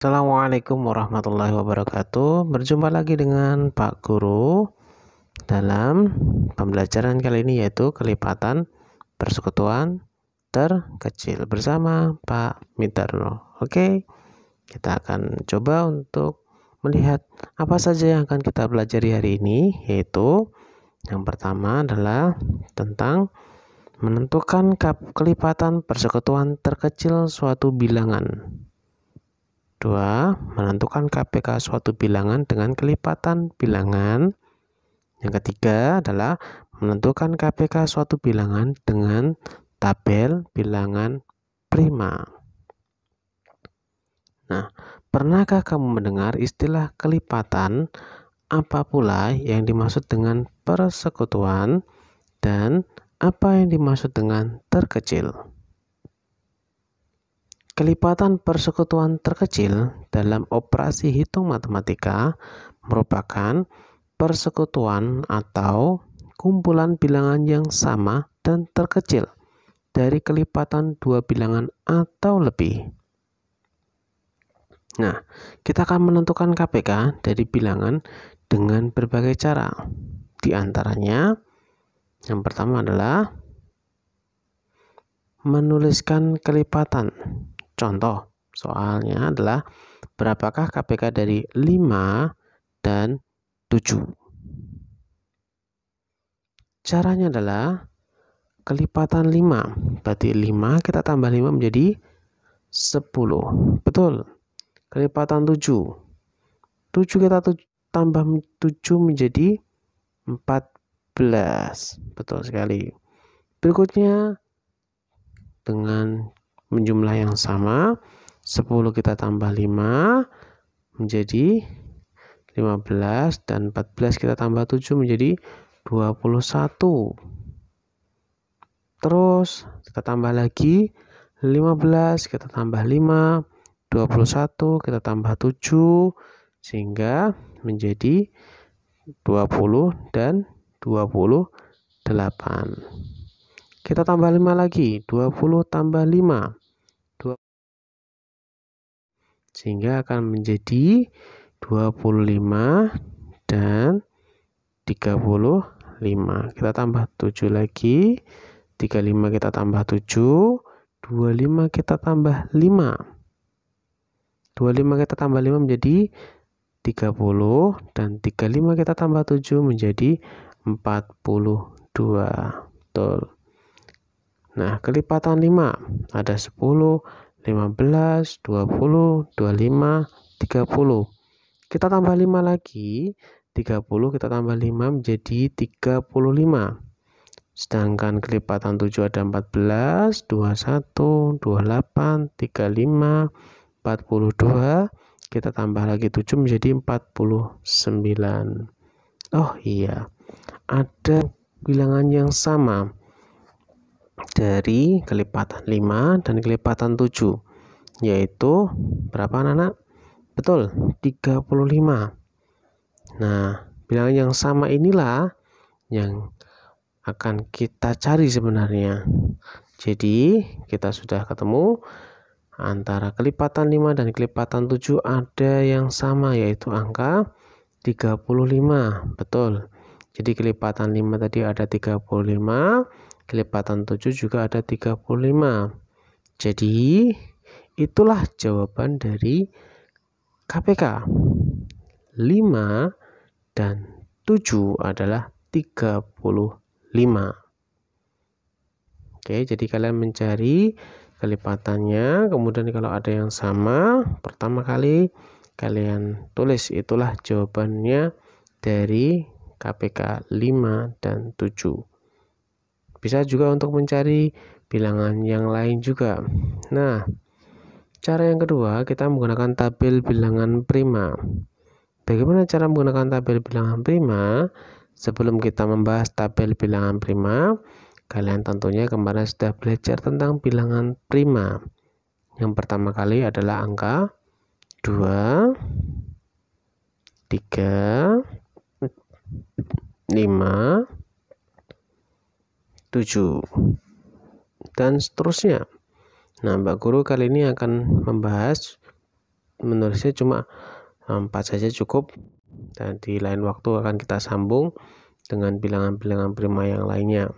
Assalamualaikum warahmatullahi wabarakatuh. Berjumpa lagi dengan Pak Guru dalam pembelajaran kali ini yaitu kelipatan persekutuan terkecil bersama Pak Mitarno. Oke, kita akan coba untuk melihat apa saja yang akan kita pelajari hari ini yaitu yang pertama adalah tentang menentukan kelipatan persekutuan terkecil suatu bilangan. 2. Menentukan KPK suatu bilangan dengan kelipatan bilangan. Yang ketiga adalah menentukan KPK suatu bilangan dengan tabel bilangan prima. Nah, pernahkah kamu mendengar istilah kelipatan? Apa pula yang dimaksud dengan persekutuan dan apa yang dimaksud dengan terkecil? Kelipatan persekutuan terkecil dalam operasi hitung matematika merupakan persekutuan atau kumpulan bilangan yang sama dan terkecil dari kelipatan dua bilangan atau lebih. Nah, kita akan menentukan KPK dari bilangan dengan berbagai cara. Di antaranya, yang pertama adalah menuliskan kelipatan Contoh soalnya adalah berapakah KPK dari 5 dan 7? Caranya adalah kelipatan 5. Berarti 5 kita tambah 5 menjadi 10. Betul. Kelipatan 7. 7 kita tambah 7 menjadi 14. Betul sekali. Berikutnya dengan jumlah yang sama 10 kita tambah 5 menjadi 15 dan 14 kita tambah 7 menjadi 21 terus kita tambah lagi 15 kita tambah 5 21 kita tambah 7 sehingga menjadi 20 dan 28 kita tambah 5 lagi 20 tambah 5 sehingga akan menjadi 25 dan 35 kita tambah 7 lagi 35 kita tambah 7 25 kita tambah 5 25 kita tambah 5 menjadi 30 dan 35 kita tambah 7 menjadi 42 betul nah kelipatan 5 ada 10 15, 20, 25, 30. Kita tambah 5 lagi, 30 kita tambah 5 menjadi 35. Sedangkan kelipatan 7 ada 14, 21, 28, 35, 42. Kita tambah lagi 7 menjadi 49. Oh iya, ada bilangan yang sama dari kelipatan 5 dan kelipatan 7 yaitu berapa anak-anak? Betul, 35. Nah, bilangan yang sama inilah yang akan kita cari sebenarnya. Jadi, kita sudah ketemu antara kelipatan 5 dan kelipatan 7 ada yang sama yaitu angka 35. Betul. Jadi kelipatan 5 tadi ada 35, kelipatan 7 juga ada 35 jadi itulah jawaban dari KPK 5 dan 7 adalah 35 Oke jadi kalian mencari kelipatannya kemudian kalau ada yang sama pertama kali kalian tulis itulah jawabannya dari KPK 5 dan 7 bisa juga untuk mencari bilangan yang lain juga. Nah, cara yang kedua kita menggunakan tabel bilangan prima. Bagaimana cara menggunakan tabel bilangan prima? Sebelum kita membahas tabel bilangan prima, kalian tentunya kemarin sudah belajar tentang bilangan prima. Yang pertama kali adalah angka 2 3 5 7 dan seterusnya. Nah, Mbak Guru kali ini akan membahas menulisnya cuma eh, empat saja cukup dan di lain waktu akan kita sambung dengan bilangan-bilangan prima yang lainnya.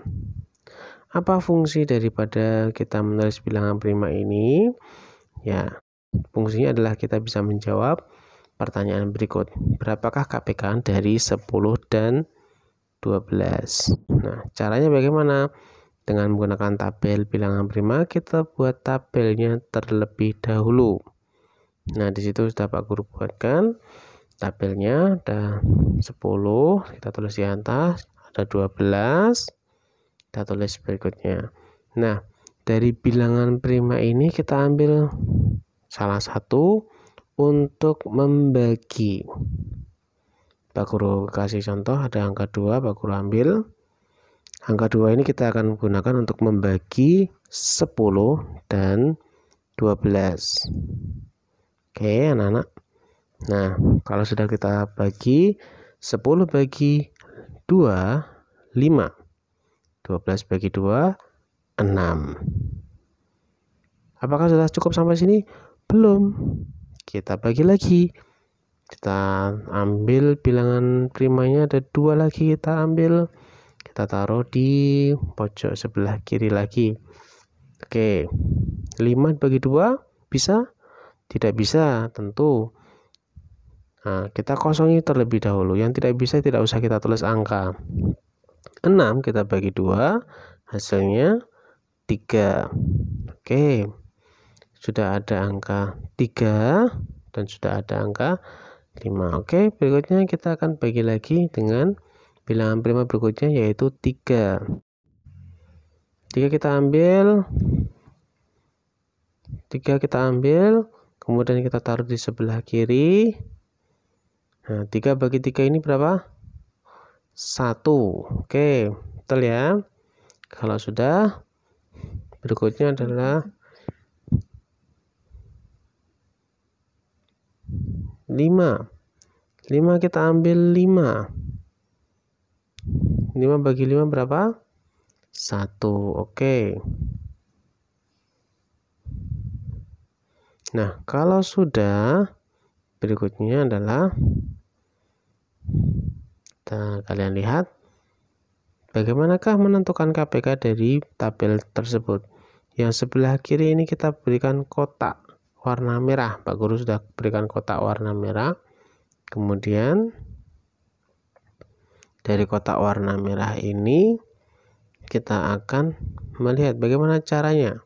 Apa fungsi daripada kita menulis bilangan prima ini? Ya, fungsinya adalah kita bisa menjawab pertanyaan berikut. Berapakah KPK dari 10 dan 12. Nah, caranya bagaimana? Dengan menggunakan tabel bilangan prima, kita buat tabelnya terlebih dahulu. Nah, di situ sudah Pak Guru buatkan tabelnya ada 10, kita tulis di atas, ada 12, kita tulis berikutnya. Nah, dari bilangan prima ini kita ambil salah satu untuk membagi. Pak Guru kasih contoh ada angka 2 Pak Guru ambil angka 2 ini kita akan gunakan untuk membagi 10 dan 12 oke anak-anak nah kalau sudah kita bagi 10 bagi 2 5 12 bagi 2 6 apakah sudah cukup sampai sini? belum kita bagi lagi kita ambil bilangan primanya ada dua lagi kita ambil kita taruh di pojok sebelah kiri lagi oke 5 bagi dua bisa tidak bisa tentu nah, kita kosongi terlebih dahulu yang tidak bisa tidak usah kita tulis angka 6 kita bagi dua hasilnya 3 oke sudah ada angka 3 dan sudah ada angka 5 oke okay, berikutnya kita akan bagi lagi dengan bilangan prima berikutnya yaitu 3 3 kita ambil 3 kita ambil kemudian kita taruh di sebelah kiri nah 3 bagi 3 ini berapa? 1 oke okay, betul ya kalau sudah berikutnya adalah 5 5 kita ambil 5 5 bagi 5 berapa? 1 oke okay. nah kalau sudah berikutnya adalah kita kalian lihat bagaimanakah menentukan KPK dari tabel tersebut yang sebelah kiri ini kita berikan kotak warna merah Pak Guru sudah berikan kotak warna merah kemudian dari kotak warna merah ini kita akan melihat bagaimana caranya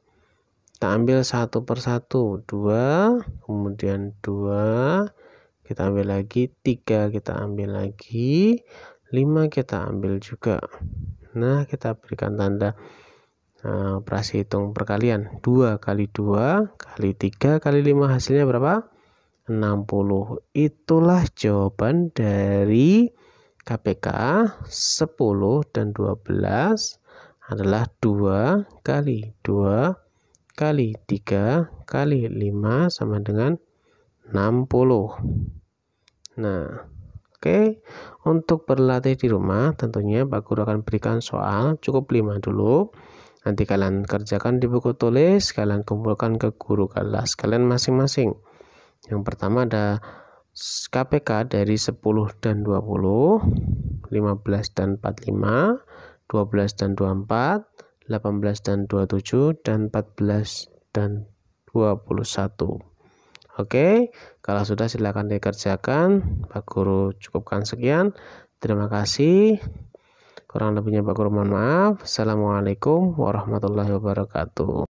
kita ambil satu persatu dua kemudian dua kita ambil lagi tiga kita ambil lagi lima kita ambil juga nah kita berikan tanda Nah, operasi hitung perkalian 2 kali 2 kali 3 kali 5 hasilnya berapa? 60. Itulah jawaban dari KPK 10 dan 12 adalah 2 kali 2 kali 3 kali 5 sama dengan 60. Nah, Oke, okay. untuk berlatih di rumah tentunya Pak Guru akan berikan soal cukup 5 dulu. Nanti kalian kerjakan di buku tulis, kalian kumpulkan ke guru kelas kalian masing-masing. Yang pertama ada KPK dari 10 dan 20, 15 dan 45, 12 dan 24, 18 dan 27, dan 14 dan 21. Oke, kalau sudah silakan dikerjakan. Pak Guru cukupkan sekian. Terima kasih. Kurang lebihnya Pak Kurman maaf. Assalamualaikum warahmatullahi wabarakatuh.